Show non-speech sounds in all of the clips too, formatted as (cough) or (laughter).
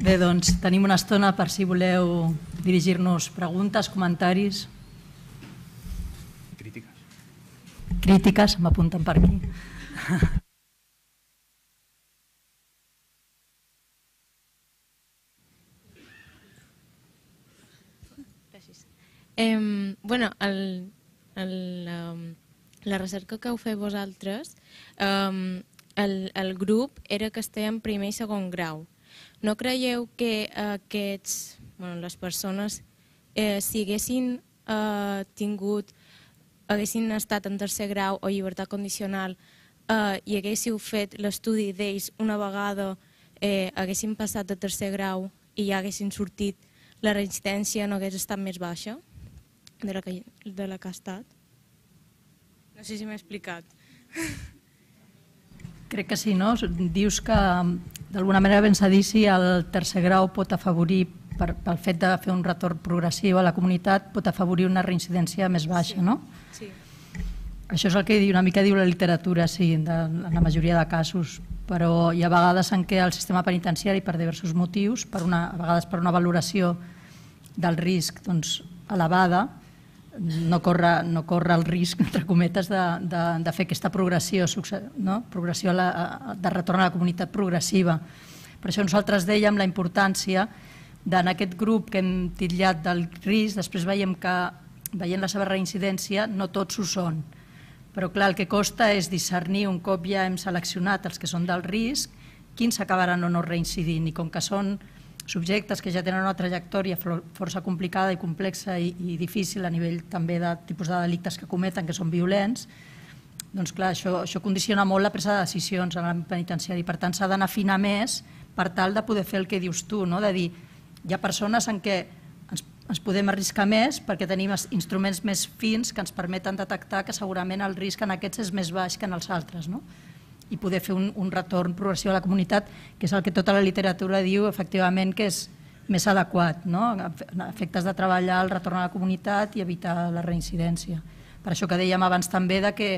Bé, doncs tenim una estona per si voleu dirigir-nos preguntes, comentaris. Crítiques. Crítiques, m'apunten per aquí. Gràcies. Eh, bueno, el, el, la, um, la recerca que heu fet vosaltres, eh, el, el grup era que estem en primer i segon grau. No creieu que aquests, bueno, les persones, eh, si haguessin eh, tingut, haguessin estat en tercer grau o llibertat condicional eh, i haguéssiu fet l'estudi d'ells una vegada eh, haguessin passat de tercer grau i ja haguessin sortit, la resistència no hagués estat més baixa de la que, de la que ha estat? No sé si m'he explicat. (laughs) Crec que sí, no? Dius que d'alguna manera ben s'ha dit si el tercer grau pot afavorir per, pel fet de fer un retorn progressiu a la comunitat pot afavorir una reincidència més baixa, sí. no? Sí. Això és el que una mica diu la literatura, sí, de, en la majoria de casos, però hi ha vegades en què el sistema penitenciari, per diversos motius, per una, a vegades per una valoració del risc doncs, elevada, no corre, no corre el risc, entre cometes, de, de, de fer aquesta progressió, no? progressió a la, de retorn a la comunitat progressiva. Per això nosaltres dèiem la importància d'en aquest grup que hem titllat del risc, després veiem que, veient la seva reincidència, no tots ho són. Però clar, el que costa és discernir, un cop ja hem seleccionat els que són del risc, quins acabaran o no reincidint, i com que són subjectes que ja tenen una trajectòria força complicada i complexa i, i difícil a nivell també de tipus de delictes que cometen, que són violents, doncs clar, això, això condiciona molt la presa de decisions en l'àmbit penitenciari. Per tant, s'ha d'anar finar més per tal de poder fer el que dius tu, no? de dir, hi ha persones en què ens, ens podem arriscar més perquè tenim instruments més fins que ens permeten detectar que segurament el risc en aquests és més baix que en els altres. No? i poder fer un, un retorn progressiu a la comunitat, que és el que tota la literatura diu, efectivament, que és més adequat, no? efectes de treballar el retorn a la comunitat i evitar la reincidència. Per això que dèiem abans també de que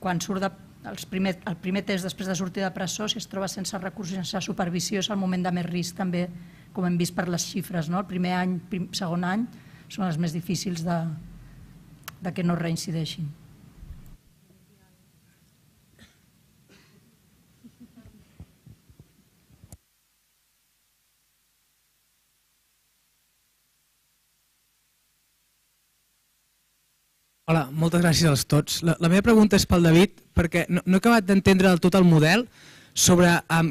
quan surt de, els primer, el primer test després de sortir de presó, si es troba sense recursos, sense supervisió, és el moment de més risc també, com hem vist per les xifres. No? El primer any, prim, segon any, són els més difícils de, de que no reincideixin. Hola, moltes gràcies a tots. La, la meva pregunta és pel David, perquè no, no he acabat d'entendre del tot el model sobre, um,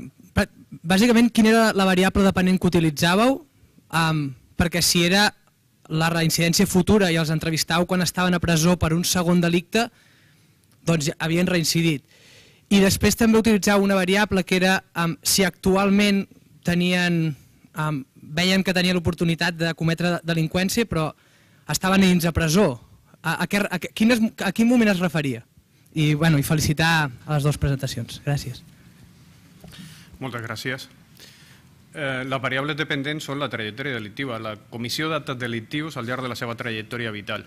bàsicament, quina era la variable dependent que utilitzàveu, um, perquè si era la reincidència futura i els entrevistau quan estaven a presó per un segon delicte, doncs havien reincidit. I després també utilitzau una variable que era um, si actualment tenien, um, veien que tenien l'oportunitat de cometre delinqüència, però estaven dins a presó, a, a, a, quin es, a quin moment es referia? I, bueno, i felicitar a les dues presentacions. Gràcies. Moltes gràcies. Eh, les variables dependents són la trajectòria delictiva, la comissió d'actes delictius al llarg de la seva trajectòria vital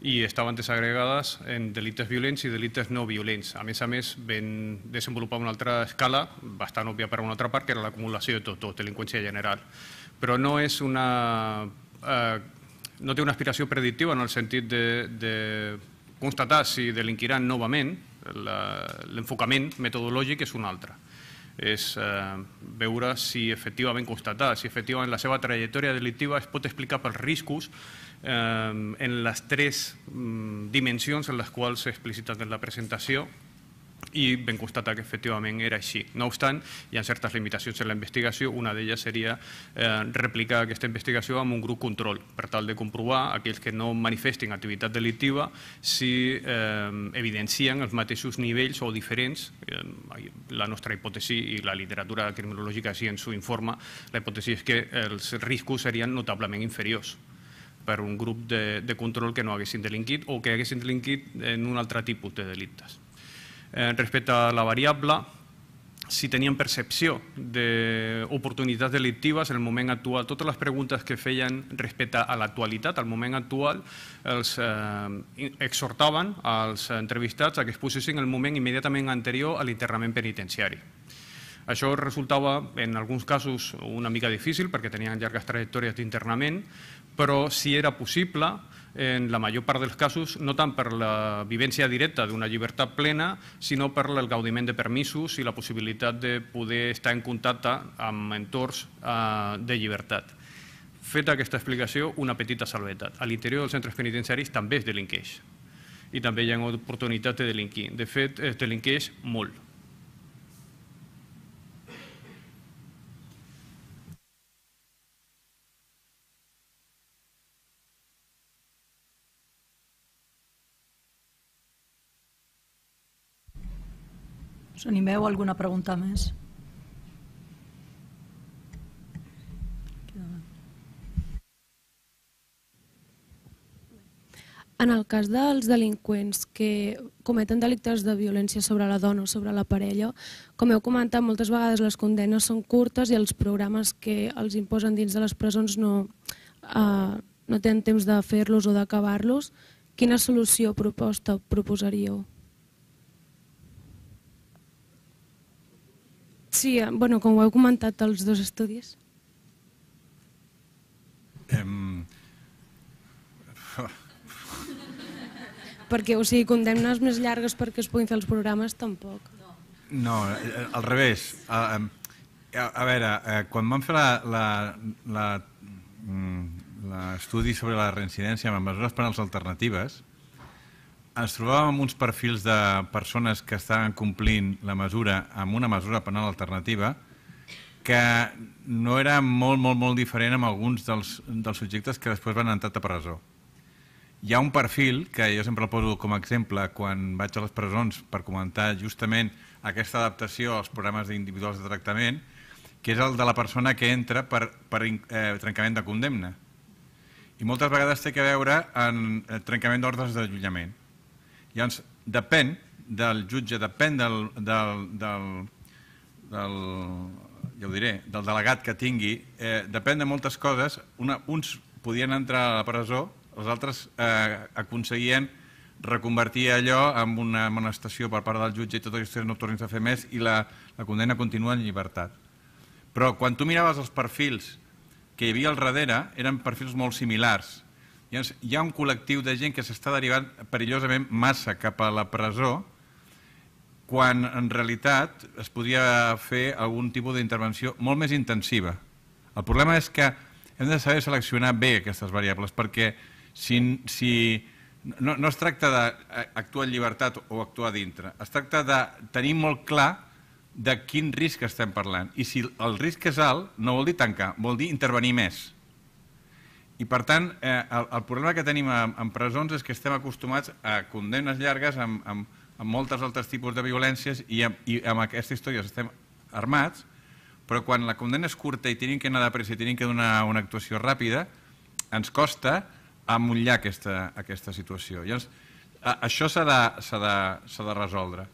i estaven desagregades en delictes violents i delictes no violents. A més a més, vam desenvolupar una altra escala, bastant òbvia per a una altra part, que era l'acumulació de tot, tot, delinqüència general. Però no és una eh, no té una aspiració predictiva en el sentit de, de constatar si delinquiran novament, l'enfocament metodològic és un altre. És eh, veure si efectivament constatar, si efectivament la seva trajectòria delictiva es pot explicar pels riscos eh, en les tres mm, dimensions en les quals s'explicita en la presentació i vam constatar que efectivament era així. No obstant, hi ha certes limitacions en la investigació, una d'elles seria eh, replicar aquesta investigació amb un grup control, per tal de comprovar aquells que no manifestin activitat delictiva si eh, evidencien els mateixos nivells o diferents. Eh, la nostra hipòtesi i la literatura criminològica així ens ho informa, la hipòtesi és que els riscos serien notablement inferiors per un grup de, de control que no haguessin delinquit o que haguessin delinquit en un altre tipus de delictes. Eh, respecte a la variable, si tenien percepció d'oportunitats delictives en el moment actual. Totes les preguntes que feien respecte a l'actualitat, al moment actual, els eh, exhortaven als entrevistats a que es posessin el moment immediatament anterior a l'internament penitenciari. Això resultava, en alguns casos, una mica difícil perquè tenien llargues trajectòries d'internament, però si era possible, en la major part dels casos, no tant per la vivència directa d'una llibertat plena, sinó per el gaudiment de permisos i la possibilitat de poder estar en contacte amb entorns eh, de llibertat. Feta aquesta explicació, una petita salvetat. A l'interior dels centres penitenciaris també es delinqueix i també hi ha oportunitats de delinquir. De fet, es delinqueix molt. Us animeu a alguna pregunta més? En el cas dels delinqüents que cometen delictes de violència sobre la dona o sobre la parella, com heu comentat, moltes vegades les condenes són curtes i els programes que els imposen dins de les presons no, eh, no tenen temps de fer-los o d'acabar-los. Quina solució proposta proposaríeu? Sí, eh, bueno, com ho heu comentat els dos estudis. Em... perquè, o sigui, condemnes més llargues perquè es puguin fer els programes, tampoc. No, no eh, al revés. A, a, a veure, eh, quan vam fer mm, l'estudi sobre la reincidència amb mesures penals alternatives, ens trobàvem amb uns perfils de persones que estaven complint la mesura amb una mesura penal alternativa que no era molt, molt, molt diferent amb alguns dels, dels subjectes que després van entrar a presó. Hi ha un perfil que jo sempre el poso com a exemple quan vaig a les presons per comentar justament aquesta adaptació als programes individuals de tractament, que és el de la persona que entra per, per eh, trencament de condemna. I moltes vegades té que veure en eh, trencament d'ordres d'allunyament. Llavors, depèn del jutge, depèn del, del, del, del ja ho diré, del delegat que tingui, eh, depèn de moltes coses. Una, uns podien entrar a la presó, els altres eh, aconseguien reconvertir allò en una amonestació per part del jutge i tot això no tornis a fer més i la, la condemna continua en llibertat. Però quan tu miraves els perfils que hi havia al darrere, eren perfils molt similars. Llavors, hi ha un col·lectiu de gent que s'està derivant perillosament massa cap a la presó quan en realitat es podria fer algun tipus d'intervenció molt més intensiva. El problema és que hem de saber seleccionar bé aquestes variables perquè si, si no, no es tracta d'actuar eh, en llibertat o actuar dintre, es tracta de tenir molt clar de quin risc estem parlant. I si el risc és alt, no vol dir tancar, vol dir intervenir més. I per tant, eh, el, el problema que tenim en, presons és que estem acostumats a condemnes llargues amb, amb, amb moltes altres tipus de violències i amb, i amb aquestes històries estem armats, però quan la condemna és curta i tenim que anar de pressa i tenim que donar una actuació ràpida, ens costa amullar aquesta, aquesta situació. Llavors, a, això s'ha de, de, de resoldre.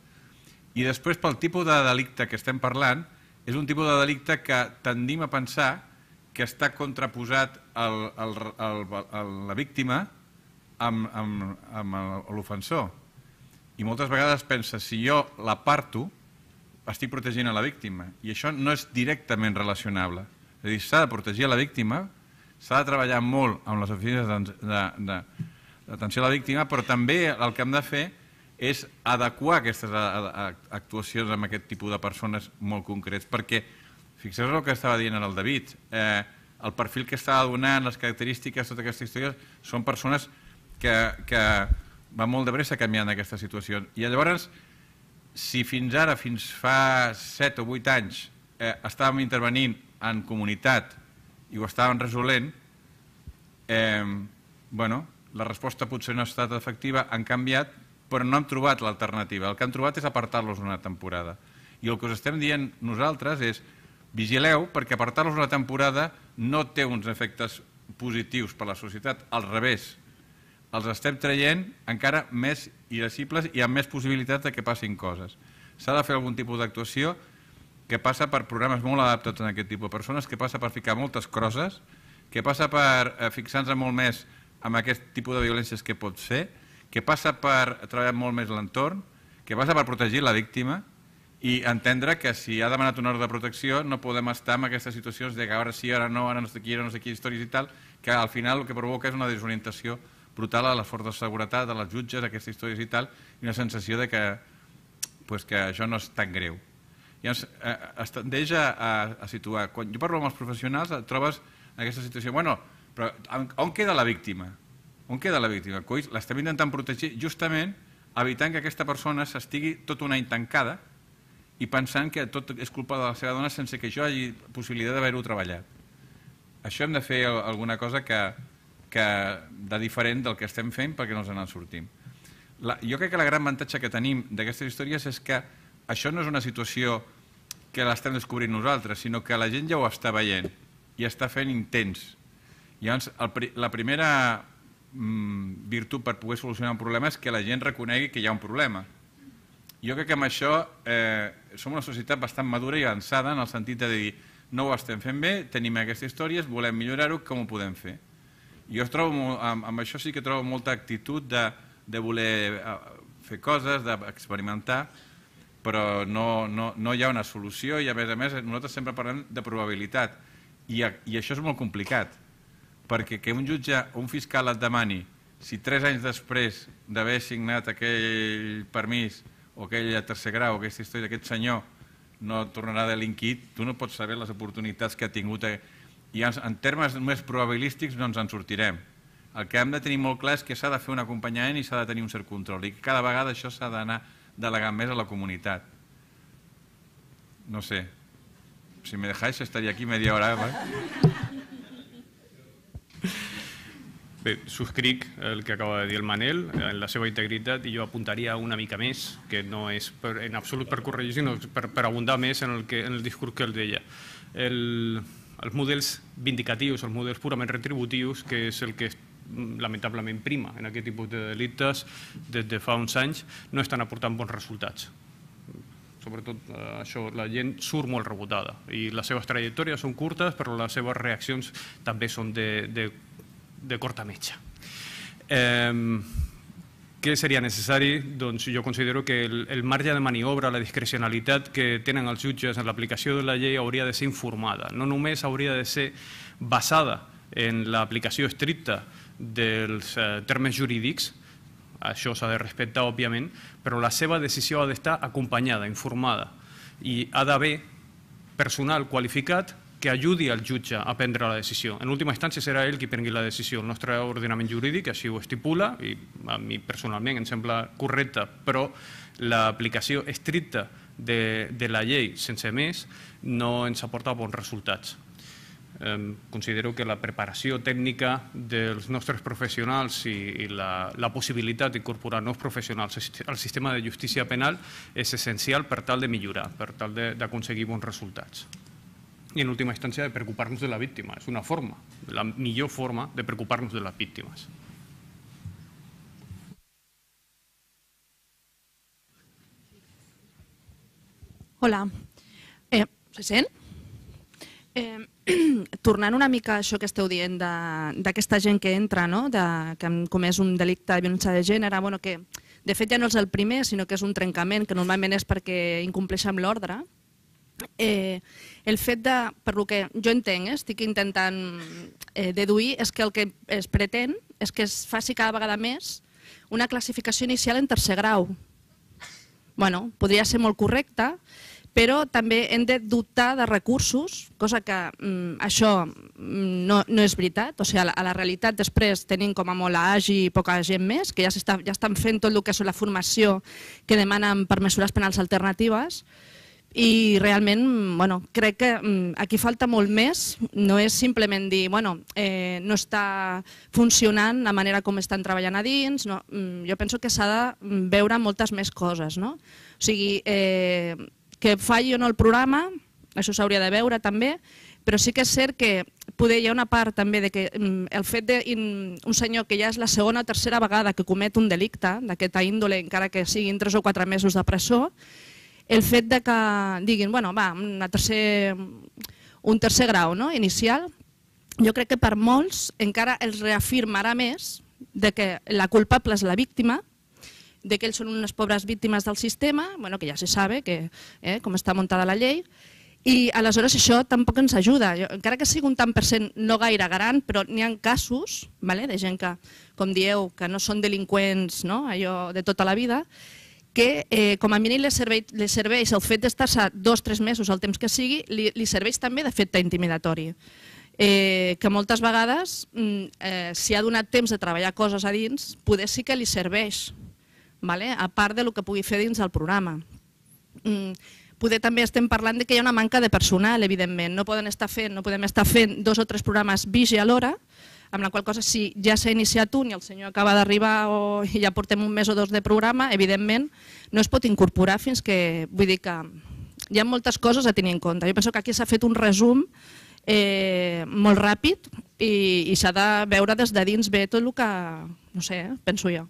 I després, pel tipus de delicte que estem parlant, és un tipus de delicte que tendim a pensar que està contraposat a la víctima amb, amb, amb l'ofensor. I moltes vegades pensa, si jo la parto, estic protegint a la víctima. I això no és directament relacionable. És a dir, s'ha de protegir a la víctima, s'ha de treballar molt amb les oficines d'atenció a la víctima, però també el que hem de fer és adequar aquestes actuacions amb aquest tipus de persones molt concrets, perquè fixeu el que estava dient el David, eh, el perfil que estava donant, les característiques, totes aquestes històries, són persones que, que va molt de pressa canviant aquesta situació. I llavors, si fins ara, fins fa 7 o 8 anys, eh, estàvem intervenint en comunitat i ho estàvem resolent, eh, bueno, la resposta potser no ha estat efectiva, han canviat, però no han trobat l'alternativa. El que han trobat és apartar-los una temporada. I el que us estem dient nosaltres és Vigileu, perquè apartar-los una temporada no té uns efectes positius per a la societat, al revés. Els estem traient encara més irascibles i amb més possibilitats de que passin coses. S'ha de fer algun tipus d'actuació que passa per programes molt adaptats a aquest tipus de persones, que passa per ficar moltes crosses, que passa per eh, fixar-nos molt més en aquest tipus de violències que pot ser, que passa per treballar molt més l'entorn, que passa per protegir la víctima, i entendre que si ha demanat una ordre de protecció no podem estar en aquestes situacions de que ara sí, ara no, ara no sé qui, ara no sé qui, històries i tal, que al final el que provoca és una desorientació brutal a les forces de seguretat, a les jutges, a aquestes històries i tal, i una sensació de que, pues, que això no és tan greu. I ens, eh, eh, es tendeix a, a, a situar. Quan jo parlo amb els professionals et trobes en aquesta situació, bueno, però on queda la víctima? On queda la víctima? l'estem intentant protegir justament evitant que aquesta persona s'estigui tot un any tancada, i pensant que tot és culpa de la seva dona sense que jo hagi possibilitat d'haver-ho treballat. Això hem de fer alguna cosa que, que de diferent del que estem fent perquè no ens en sortim. La, jo crec que la gran avantatge que tenim d'aquestes històries és que això no és una situació que l'estem descobrint nosaltres, sinó que la gent ja ho està veient i està fent intents. Llavors, el, la primera mm, virtut per poder solucionar un problema és que la gent reconegui que hi ha un problema jo crec que amb això eh, som una societat bastant madura i avançada en el sentit de dir no ho estem fent bé, tenim aquestes històries, volem millorar-ho, com ho podem fer? Jo trobo, amb, això sí que trobo molta actitud de, de voler eh, fer coses, d'experimentar, però no, no, no hi ha una solució i a més a més nosaltres sempre parlem de probabilitat i, i això és molt complicat perquè que un jutge o un fiscal et demani si tres anys després d'haver signat aquell permís o aquell de tercer grau, aquesta història, aquest senyor no tornarà delinquir, tu no pots saber les oportunitats que ha tingut. Eh? I en termes més probabilístics no ens en sortirem. El que hem de tenir molt clar és que s'ha de fer un acompanyament i s'ha de tenir un cert control i cada vegada això s'ha d'anar delegant més a la comunitat. No sé, si me dejáis estaría aquí media hora. ¿eh? Bé, subscric el que acaba de dir el Manel eh, en la seva integritat i jo apuntaria una mica més, que no és per, en absolut per corregir, sinó per, per abundar més en el, que, en el discurs que el deia. El, els models vindicatius, els models purament retributius, que és el que mm, lamentablement prima en aquest tipus de delictes des de fa uns anys, no estan aportant bons resultats sobretot eh, això, la gent surt molt rebotada i les seves trajectòries són curtes però les seves reaccions també són de, de de corta metja. Eh, què seria necessari? Doncs jo considero que el, el marge de maniobra, la discrecionalitat que tenen els jutges en l'aplicació de la llei hauria de ser informada. No només hauria de ser basada en l'aplicació estricta dels eh, termes jurídics, això s'ha de respectar, òbviament, però la seva decisió ha d'estar acompanyada, informada, i ha d'haver personal qualificat que ajudi al jutge a prendre la decisió. En última instància serà ell qui prengui la decisió. El nostre ordenament jurídic així ho estipula i a mi personalment em sembla correcte, però l'aplicació estricta de, de la llei sense més no ens aporta bons resultats. Eh, considero que la preparació tècnica dels nostres professionals i, i la, la possibilitat d'incorporar nous professionals al sistema de justícia penal és essencial per tal de millorar, per tal d'aconseguir bons resultats i en última instància de preocupar-nos de la víctima. És una forma, la millor forma de preocupar-nos de les víctimes. Hola, eh, se sent? Eh, (clears throat) tornant una mica a això que esteu dient d'aquesta gent que entra, no? de, que han comès un delicte de violència de gènere, bueno, que de fet ja no és el primer, sinó que és un trencament, que normalment és perquè incompleix amb l'ordre, eh, el fet de, per lo que jo entenc, eh, estic intentant eh, deduir, és que el que es pretén és que es faci cada vegada més una classificació inicial en tercer grau. Bueno, podria ser molt correcta, però també hem de dubtar de recursos, cosa que mm, això mm, no, no és veritat, o sigui, a la, a la realitat després tenim com a molt AGI i poca gent més, que ja, ja estan fent tot el que és la formació que demanen per mesures penals alternatives, i realment bueno, crec que mm, aquí falta molt més, no és simplement dir bueno, eh, no està funcionant la manera com estan treballant a dins, no, mm, jo penso que s'ha de mm, veure moltes més coses, no? o sigui, eh, que falli o no el programa, això s'hauria de veure també, però sí que és cert que poder hi ha una part també de que el fet d'un senyor que ja és la segona o tercera vegada que comet un delicte d'aquesta índole, encara que siguin tres o quatre mesos de presó, el fet de que diguin, bueno, va, tercer, un tercer grau no? inicial, jo crec que per molts encara els reafirmarà més de que la culpable és la víctima, de que ells són unes pobres víctimes del sistema, bueno, que ja se sabe que, eh, com està muntada la llei, i aleshores això tampoc ens ajuda. Jo, encara que sigui un tant per cent no gaire gran, però n'hi ha casos vale, de gent que, com dieu, que no són delinqüents no? allò de tota la vida, que eh, com a mínim li serveix, li serveix el fet d'estar-se dos o tres mesos, el temps que sigui, li, li serveix també de fet intimidatori. Eh, que moltes vegades, mm, eh, si ha donat temps de treballar coses a dins, poder sí que li serveix, vale? a part del que pugui fer dins del programa. Mm, poder també estem parlant de que hi ha una manca de personal, evidentment. No, poden estar fent, no podem estar fent dos o tres programes vigi alhora, amb la qual cosa si ja s'ha iniciat un i el senyor acaba d'arribar o ja portem un mes o dos de programa, evidentment no es pot incorporar fins que, vull dir que hi ha moltes coses a tenir en compte. Jo penso que aquí s'ha fet un resum eh, molt ràpid i, i s'ha de veure des de dins bé tot el que, no sé, eh, penso jo.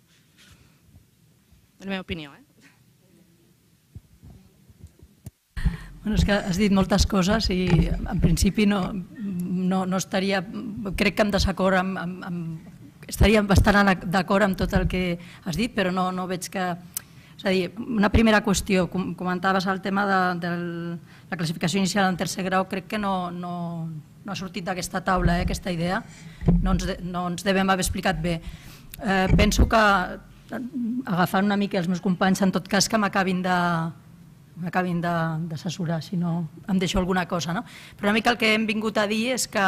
És la meva opinió, eh? Bueno, és que has dit moltes coses i en principi no, no, no estaria, crec que em desacord amb, amb, amb estaria bastant d'acord amb tot el que has dit, però no, no veig que... És a dir, una primera qüestió, com comentaves el tema de, de la classificació inicial en tercer grau, crec que no, no, no ha sortit d'aquesta taula, eh, aquesta idea, no ens, de, no ens devem haver explicat bé. Eh, penso que, agafant una mica els meus companys, en tot cas que m'acabin de, m'acabin d'assessorar si no em deixo alguna cosa. No? Però una mica el que hem vingut a dir és que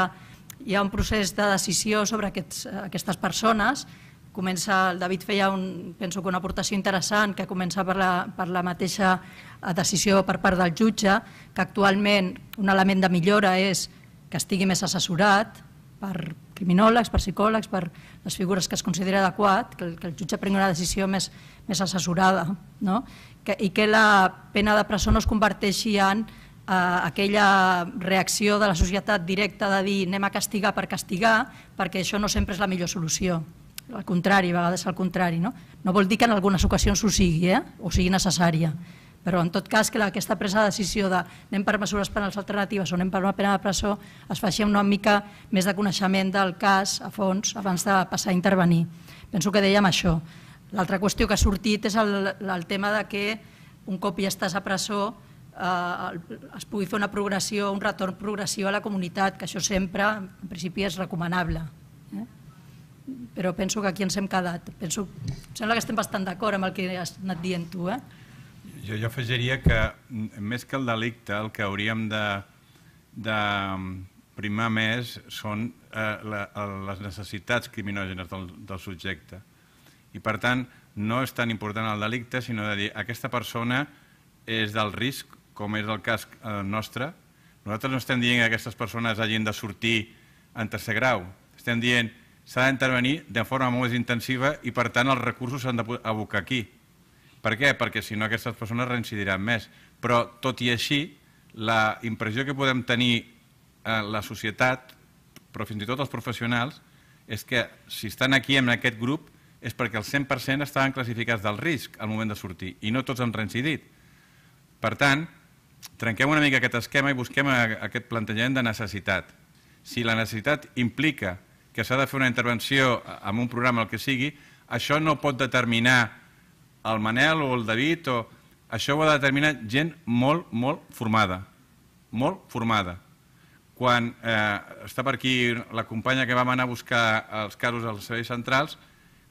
hi ha un procés de decisió sobre aquests, aquestes persones. Comença, el David feia un, penso que una aportació interessant que comença per la, per la mateixa eh, decisió per part del jutge, que actualment un element de millora és que estigui més assessorat per, criminòlegs, per psicòlegs, per les figures que es considera adequat, que el, que el jutge prengui una decisió més, més assessorada no? que, i que la pena de presó no es converteixi en eh, aquella reacció de la societat directa de dir anem a castigar per castigar, perquè això no sempre és la millor solució. Al contrari, a vegades al contrari. No, no vol dir que en algunes ocasions ho sigui, eh? o sigui necessària. Però, en tot cas, que aquesta presa de decisió de anem per mesures penals alternatives o anem per una pena de presó es faci una mica més de coneixement del cas a fons abans de passar a intervenir. Penso que dèiem això. L'altra qüestió que ha sortit és el, el tema de que un cop ja estàs a presó eh, es pugui fer una progressió, un retorn progressiu a la comunitat, que això sempre, en principi, és recomanable. Eh? Però penso que aquí ens hem quedat. Penso, sembla que estem bastant d'acord amb el que has anat dient tu. Eh? Jo, jo afegiria que, més que el delicte, el que hauríem de, de mm, primar més són eh, la, les necessitats criminògenes del, del subjecte. I, per tant, no és tan important el delicte, sinó de dir aquesta persona és del risc, com és el cas eh, nostre. Nosaltres no estem dient que aquestes persones hagin de sortir en tercer grau. Estem dient s'ha d'intervenir de forma molt més intensiva i, per tant, els recursos s'han d'abocar aquí per què? Perquè si no aquestes persones reincidiran més. Però, tot i així, la impressió que podem tenir eh, la societat, però fins i tot els professionals, és que si estan aquí en aquest grup és perquè el 100% estaven classificats del risc al moment de sortir i no tots han reincidit. Per tant, trenquem una mica aquest esquema i busquem aquest plantejament de necessitat. Si la necessitat implica que s'ha de fer una intervenció amb un programa el que sigui, això no pot determinar el Manel o el David o... Això ho ha de determinar gent molt, molt formada. Molt formada. Quan eh, està per aquí la companya que vam anar a buscar els casos als serveis centrals,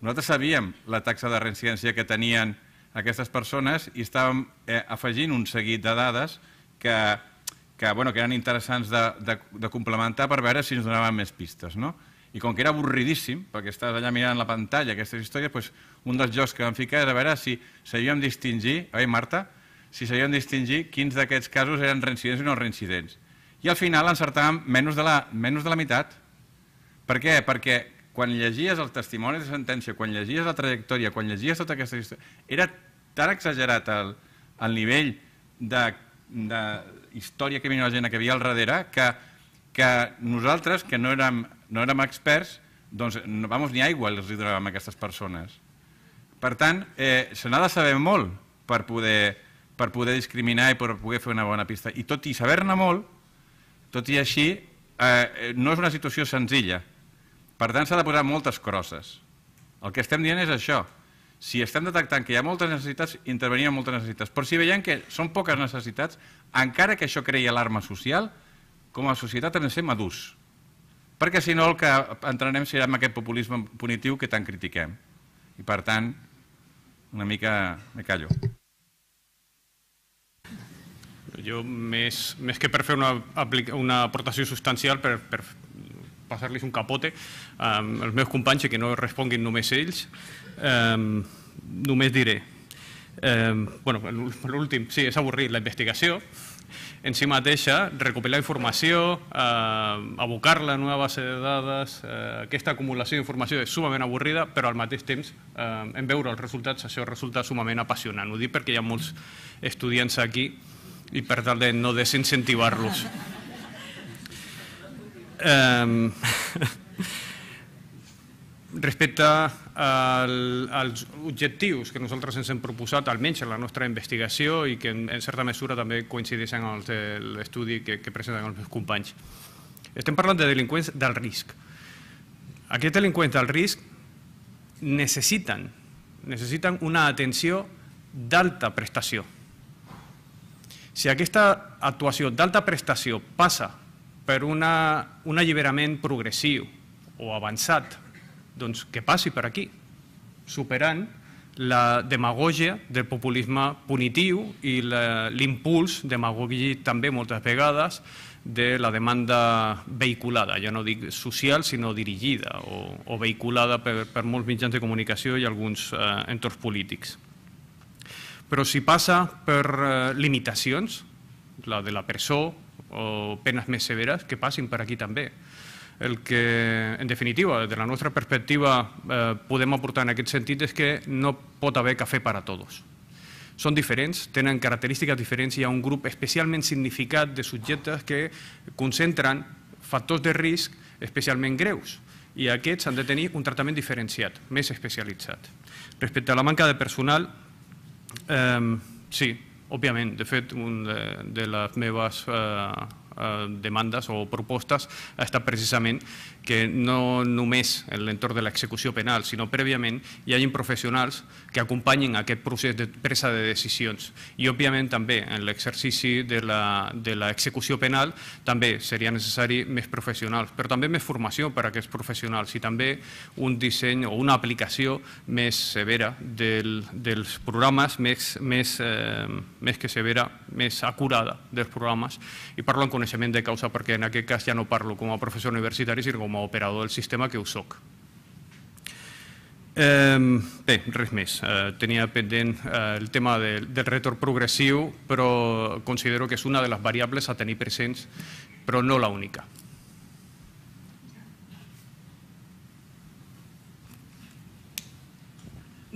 nosaltres sabíem la taxa de reincidència que tenien aquestes persones i estàvem eh, afegint un seguit de dades que, que, bueno, que eren interessants de, de, de complementar per veure si ens donaven més pistes. No? I com que era avorridíssim, perquè estàs allà mirant la pantalla aquestes històries, doncs un dels jocs que vam ficar era veure si sabíem distingir, oi Marta? Si sabíem distingir quins d'aquests casos eren reincidents i no reincidents. I al final encertàvem menys de la, menys de la meitat. Per què? Perquè quan llegies els testimonis de sentència, quan llegies la trajectòria, quan llegies tota aquesta història, era tan exagerat el, el nivell de, de història que la gent que hi havia al darrere que, que nosaltres, que no érem no érem experts, doncs, no, vamos, ni aigua els donàvem a aquestes persones. Per tant, eh, se n'ha de saber molt per poder, per poder discriminar i per poder fer una bona pista. I tot i saber-ne molt, tot i així, eh, no és una situació senzilla. Per tant, s'ha de posar moltes crosses. El que estem dient és això. Si estem detectant que hi ha moltes necessitats, intervenir en moltes necessitats. Però si veiem que són poques necessitats, encara que això creï alarma social, com a societat hem de ser madurs perquè si no el que entrenem serà en aquest populisme punitiu que tant critiquem. I per tant, una mica me callo. Jo, més, més que per fer una, una aportació substancial, per, per passar-los un capote um, als meus companys que no responguin només ells, um, només diré. Um, bueno, l'últim, sí, és avorrit, la investigació, en si mateixa recopilar informació, eh, abocar-la en una base de dades, eh, aquesta acumulació d'informació és sumament avorrida, però al mateix temps, eh, en veure els resultats, això resulta sumament apassionant. Ho dic perquè hi ha molts estudiants aquí i per tal de eh, no desincentivar-los. (laughs) Eh, (laughs) respecte el, els objectius que nosaltres ens hem proposat, almenys en la nostra investigació i que en, en certa mesura també coincideixen amb l'estudi que, que presenten els meus companys. Estem parlant de delinqüents del risc. Aquests delinqüents del risc necessiten, necessiten una atenció d'alta prestació. Si aquesta actuació d'alta prestació passa per una, un alliberament progressiu o avançat doncs que passi per aquí, superant la demagogia del populisme punitiu i l'impuls demagògic també moltes vegades de la demanda vehiculada, ja no dic social, sinó dirigida o, o vehiculada per, per molts mitjans de comunicació i alguns eh, entorns polítics. Però si passa per eh, limitacions, la de la presó o penes més severes, que passin per aquí també el que, en definitiva, de la nuestra perspectiva eh, podem aportar en aquest sentit és que no pot haver cafè per a tots. Són diferents, tenen característiques diferents i hi ha un grup especialment significat de subjectes que concentren factors de risc especialment greus i aquests han de tenir un tractament diferenciat, més especialitzat. Respecte a la manca de personal, eh, sí, òbviament, de fet, un de, de les meves eh, Eh, demandes o propostes ha estat precisament que no només en l'entorn de l'execució penal, sinó prèviament hi hagi professionals que acompanyin aquest procés de presa de decisions. I, òbviament, també en l'exercici de l'execució penal també seria necessari més professionals, però també més formació per a aquests professionals i també un disseny o una aplicació més severa del, dels programes, més, més, eh, més que severa, més acurada dels programes. I parlo en coneixement coneixement de causa, perquè en aquest cas ja no parlo com a professor universitari, sinó com a operador del sistema que ho soc. bé, res més. Eh, tenia pendent eh, el tema del retorn progressiu, però considero que és una de les variables a tenir presents, però no l'única.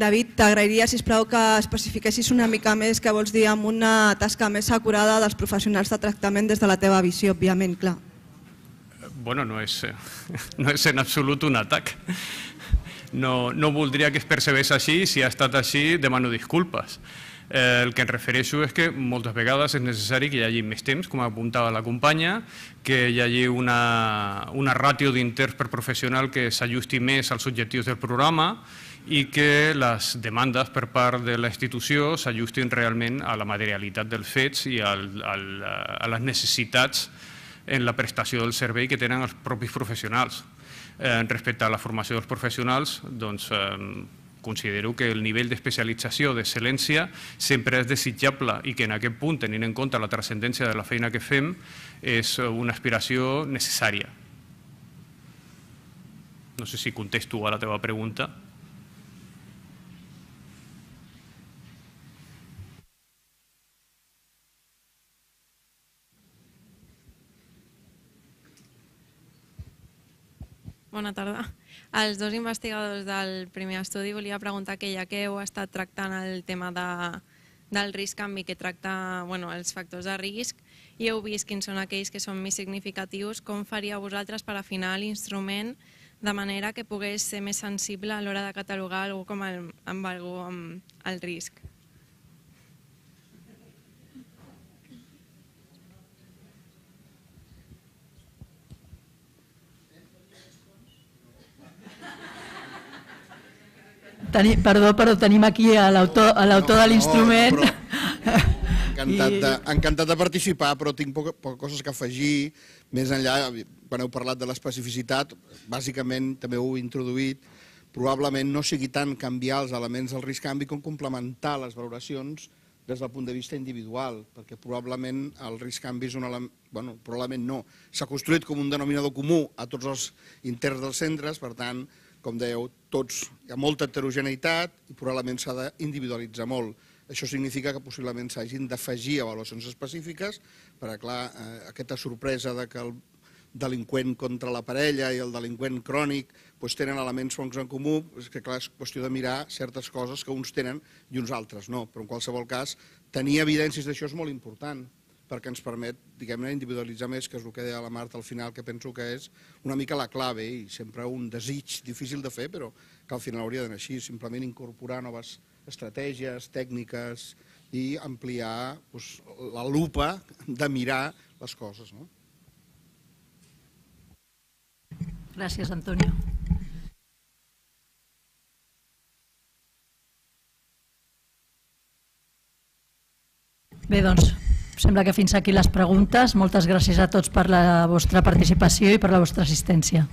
David, t'agrairia, si plau que especifiquessis una mica més què vols dir amb una tasca més acurada dels professionals de tractament des de la teva visió, òbviament, clar. Bueno, no és, (laughs) no és en absolut un atac. No, no voldria que es percebés així, si ha estat així demano disculpes. el que em refereixo és que moltes vegades és necessari que hi hagi més temps, com apuntava la companya, que hi hagi una, una ràtio d'interns per professional que s'ajusti més als objectius del programa, i que les demandes per part de la institució s'ajustin realment a la materialitat dels fets i al, al, a les necessitats en la prestació del servei que tenen els propis professionals. Eh, respecte a la formació dels professionals, doncs, eh, considero que el nivell d'especialització, d'excel·lència, sempre és desitjable i que en aquest punt, tenint en compte la transcendència de la feina que fem, és una aspiració necessària. No sé si contesto a la teva pregunta. bona tarda. Els dos investigadors del primer estudi volia preguntar que ja que heu estat tractant el tema de, del risc canvi que tracta bueno, els factors de risc i heu vist quins són aquells que són més significatius, com faríeu vosaltres per afinar l'instrument de manera que pogués ser més sensible a l'hora de catalogar algú com el, amb algú amb el risc? Teni, perdó, però tenim aquí l'autor no, de l'instrument. No, (laughs) encantat, de, encantat de participar, però tinc poca, poca coses que afegir. Més enllà, quan heu parlat de l'especificitat, bàsicament també heu introduït, probablement no sigui tant canviar els elements del risc canvi com complementar les valoracions des del punt de vista individual, perquè probablement el risc canvi és un element... Bueno, probablement no. S'ha construït com un denominador comú a tots els interns dels centres, per tant, com dèieu, tots, hi ha molta heterogeneïtat i probablement s'ha d'individualitzar molt. Això significa que possiblement s'hagin d'afegir avaluacions específiques, perquè clar, eh, aquesta sorpresa de que el delinqüent contra la parella i el delinqüent crònic doncs tenen elements foncs en comú, és que clar, és qüestió de mirar certes coses que uns tenen i uns altres no, però en qualsevol cas tenir evidències d'això és molt important, perquè ens permet, diguem-ne, individualitzar més, que és el que deia la Marta al final, que penso que és una mica la clave i sempre un desig difícil de fer, però que al final hauria d'anar així, simplement incorporar noves estratègies, tècniques i ampliar doncs, la lupa de mirar les coses. No? Gràcies, Antonio. Bé, doncs, Sembla que fins aquí les preguntes. Moltes gràcies a tots per la vostra participació i per la vostra assistència.